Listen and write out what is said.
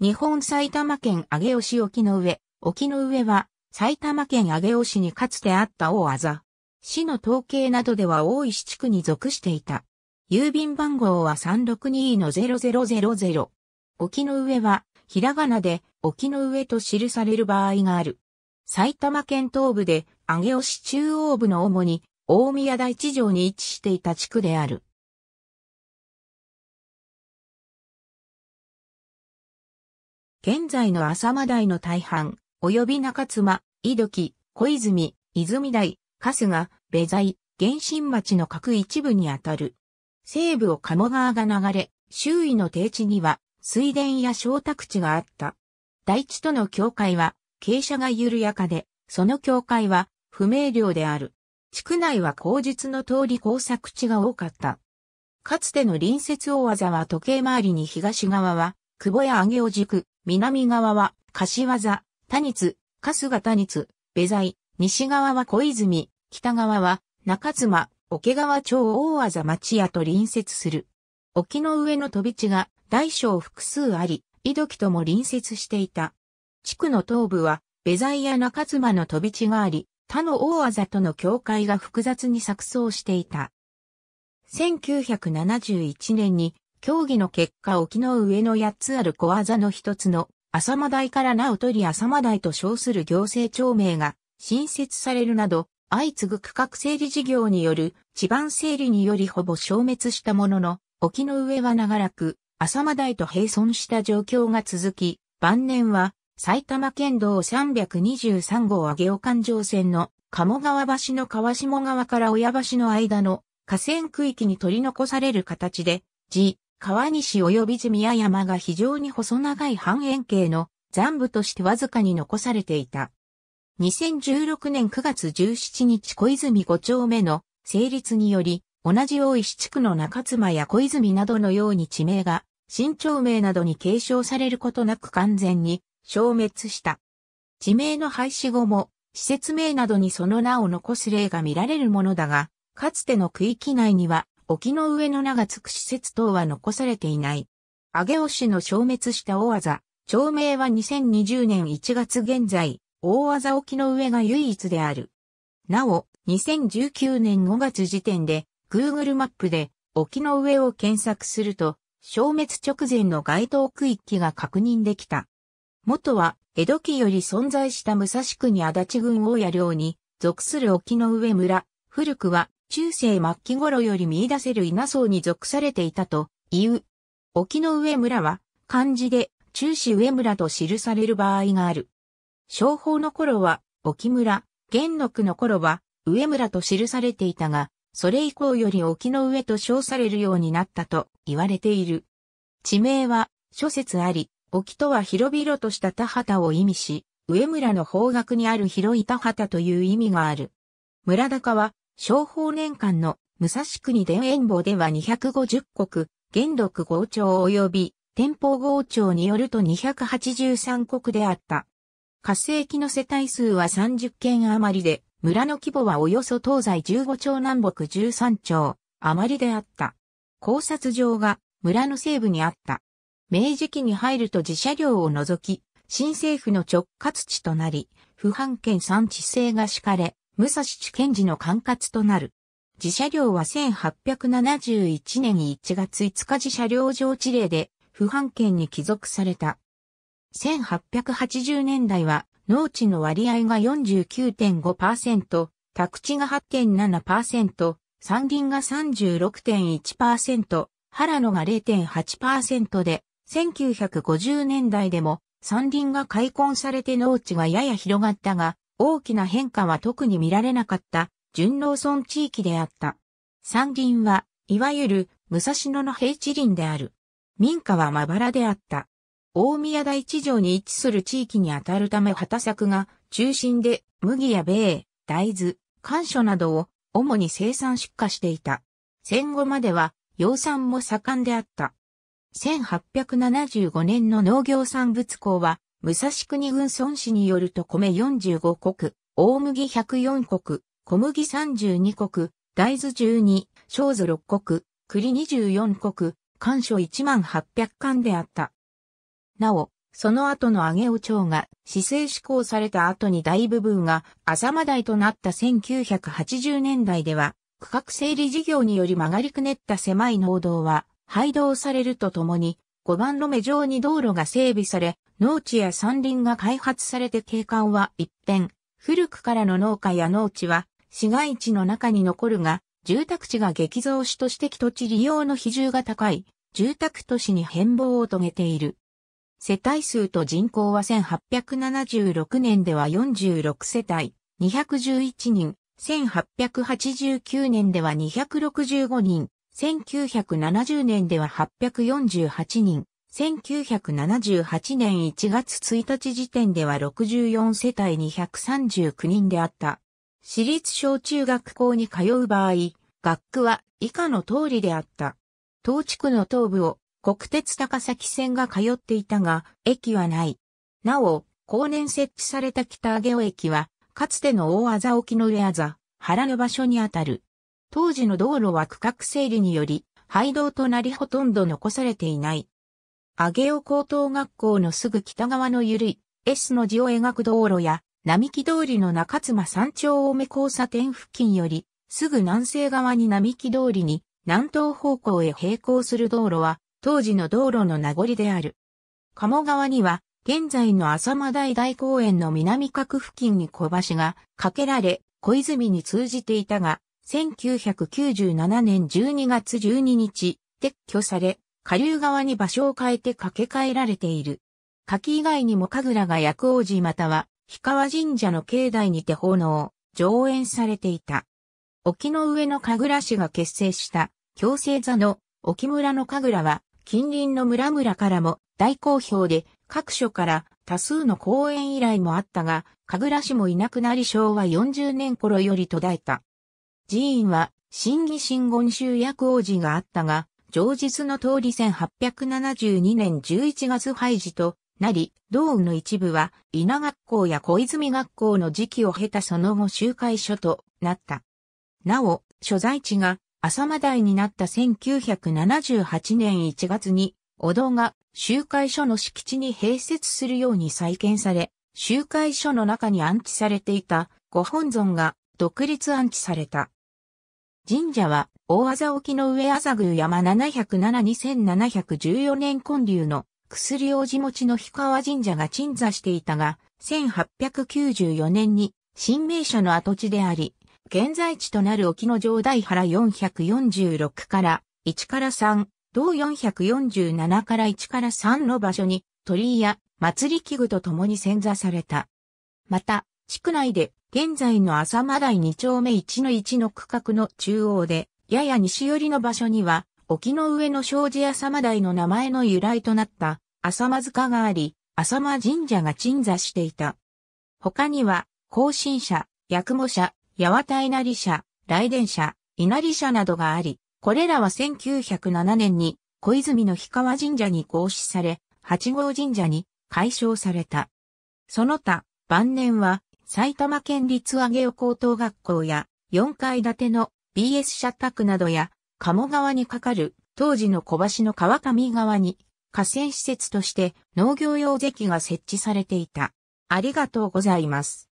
日本埼玉県上尾市沖の上、沖の上は埼玉県上尾市にかつてあった大あざ。市の統計などでは大石地区に属していた。郵便番号は362-0000。沖の上は、ひらがなで沖の上と記される場合がある。埼玉県東部で上尾市中央部の主に大宮台地上に位置していた地区である。現在の浅間台の大半、及び中妻、井戸木、小泉、泉台、春日、部材、原神町の各一部にあたる。西部を鴨川が流れ、周囲の低地には水田や小宅地があった。大地との境界は傾斜が緩やかで、その境界は不明瞭である。地区内は口実の通り工作地が多かった。かつての隣接大技は時計回りに東側は、久保や上尾軸、南側は、柏座、田津、春日田津、部在、西側は小泉、北側は、中妻、桶川町大技町屋と隣接する。沖の上の飛び地が、大小複数あり、井戸木とも隣接していた。地区の東部は、部在や中妻の飛び地があり、他の大技との境界が複雑に錯綜していた。1971年に競技の結果沖の上の8つある小技の一つの浅間台から名を取り浅間台と称する行政町名が新設されるなど、相次ぐ区画整理事業による地盤整理によりほぼ消滅したものの、沖の上は長らく浅間台と並存した状況が続き、晩年は埼玉県道323号上尾環状線の鴨川橋の川下川から親橋の間の河川区域に取り残される形で、川西及び地宮山が非常に細長い半円形の残部としてわずかに残されていた。2016年9月17日小泉五丁目の成立により、同じ大石地区の中妻や小泉などのように地名が、新町名などに継承されることなく完全に消滅した。地名の廃止後も、施設名などにその名を残す例が見られるものだが、かつての区域内には沖の上の名がつく施設等は残されていない。上尾市の消滅した大技、町名は2020年1月現在、大技沖の上が唯一である。なお、2019年5月時点で、Google マップで、沖の上を検索すると、消滅直前の該当区域が確認できた。元は、江戸期より存在した武蔵区に足立郡大谷領に、属する沖の上村、古くは、中世末期頃より見出せる稲層に属されていたと言う。沖の上村は漢字で中市上村と記される場合がある。商法の頃は沖村、元禄の頃は上村と記されていたが、それ以降より沖の上と称されるようになったと言われている。地名は諸説あり、沖とは広々とした田畑を意味し、上村の方角にある広い田畑という意味がある。村高は商法年間の武蔵国田園坊では250国、元禄豪朝及び天保豪朝によると283国であった。活性期の世帯数は30件余りで、村の規模はおよそ東西15町南北13町余りであった。考察場が村の西部にあった。明治期に入ると自社領を除き、新政府の直轄地となり、不判権産地制が敷かれ、武蔵地検事の管轄となる。自社領は1871年1月5日自社領上地令で、不判権に帰属された。1880年代は、農地の割合が49.5%、宅地が8.7%、山林が36.1%、原野が0.8%で、1950年代でも山林が開墾されて農地がやや広がったが、大きな変化は特に見られなかった純農村地域であった。山林は、いわゆる武蔵野の平地林である。民家はまばらであった。大宮第地上に位置する地域にあたるため畑作が中心で麦や米、大豆、甘薯などを主に生産出荷していた。戦後までは養蚕も盛んであった。1875年の農業産物校は武蔵国軍孫氏によると米45国、大麦104国、小麦32国、大豆12、小豆6国、栗24国、干所1万800巻であった。なお、その後の上尾町が市政施行された後に大部分が浅間台となった1980年代では、区画整理事業により曲がりくねった狭い農道は、廃道されるとともに、5番路目上に道路が整備され、農地や山林が開発されて景観は一変。古くからの農家や農地は市街地の中に残るが、住宅地が激増しとして土地利用の比重が高い、住宅都市に変貌を遂げている。世帯数と人口は1876年では46世帯、211人、1889年では265人、1970年では848人、1978年1月1日時点では64世帯239人であった。私立小中学校に通う場合、学区は以下の通りであった。当地区の東部を国鉄高崎線が通っていたが、駅はない。なお、後年設置された北上尾駅は、かつての大技沖の上ざ原の場所にあたる。当時の道路は区画整理により、廃道となりほとんど残されていない。上尾高等学校のすぐ北側の緩い S の字を描く道路や、並木通りの中妻山頂青梅交差点付近より、すぐ南西側に並木通りに、南東方向へ並行する道路は、当時の道路の名残である。鴨川には、現在の浅間台大公園の南角付近に小橋が架けられ、小泉に通じていたが、1997年12月12日、撤去され、下流側に場所を変えて掛け替えられている。柿以外にも神楽が薬王寺または、氷川神社の境内にて奉納、上演されていた。沖の上の神楽氏が結成した、共生座の沖村の神楽は、近隣の村々からも大好評で、各所から多数の公演依頼もあったが、神楽氏もいなくなり昭和40年頃より途絶えた。寺院は、新義新言集約王子があったが、上日の通り1872年11月廃寺となり、道雨の一部は稲学校や小泉学校の時期を経たその後集会所となった。なお、所在地が浅間台になった1978年1月に、お堂が集会所の敷地に併設するように再建され、集会所の中に安置されていたご本尊が独立安置された。神社は、大麻沖の上麻宮山707-2714年建立の薬王子持ちの氷川神社が鎮座していたが、1894年に新名所の跡地であり、現在地となる沖の城大原446から1から3、同447から1から3の場所に鳥居や祭り器具と共に潜座された。また、地区内で現在の浅間台二丁目一の一の区画の中央で、やや西寄りの場所には、沖の上の障子浅間台の名前の由来となった浅間塚があり、浅間神社が鎮座していた。他には、後進社、薬母社、八幡稲荷社、雷電社、稲荷社などがあり、これらは1907年に小泉の氷川神社に合祀され、八号神社に改称された。その他、晩年は埼玉県立上尾高等学校や4階建ての BS 社宅などや鴨川に架かる当時の小橋の川上側に河川施設として農業用堰が設置されていた。ありがとうございます。